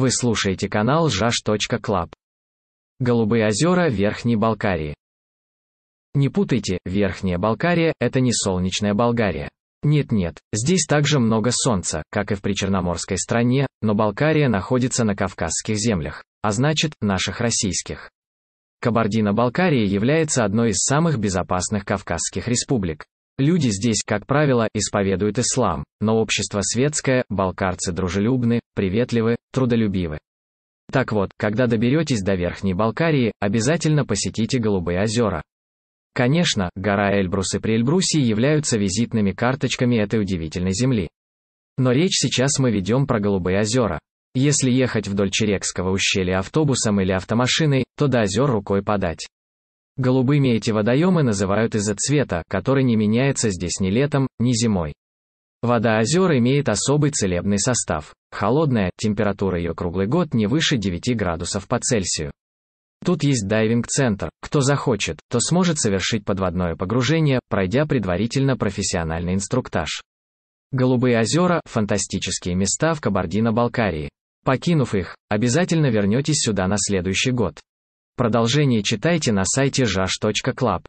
Вы слушаете канал жаж.клаб. Голубые озера Верхней Балкарии. Не путайте, Верхняя Балкария – это не солнечная Болгария. Нет-нет, здесь также много солнца, как и в причерноморской стране, но Балкария находится на Кавказских землях, а значит, наших российских. Кабардино-Балкария является одной из самых безопасных кавказских республик. Люди здесь, как правило, исповедуют ислам, но общество светское, балкарцы дружелюбны, приветливы, трудолюбивы. Так вот, когда доберетесь до Верхней Балкарии, обязательно посетите Голубые озера. Конечно, гора Эльбрус и Приэльбрусий являются визитными карточками этой удивительной земли. Но речь сейчас мы ведем про Голубые озера. Если ехать вдоль Черекского ущелья автобусом или автомашиной, то до озер рукой подать. Голубыми эти водоемы называют из-за цвета, который не меняется здесь ни летом, ни зимой. Вода озер имеет особый целебный состав. Холодная, температура ее круглый год не выше 9 градусов по Цельсию. Тут есть дайвинг-центр. Кто захочет, то сможет совершить подводное погружение, пройдя предварительно профессиональный инструктаж. Голубые озера – фантастические места в Кабардино-Балкарии. Покинув их, обязательно вернетесь сюда на следующий год. Продолжение читайте на сайте jash.club.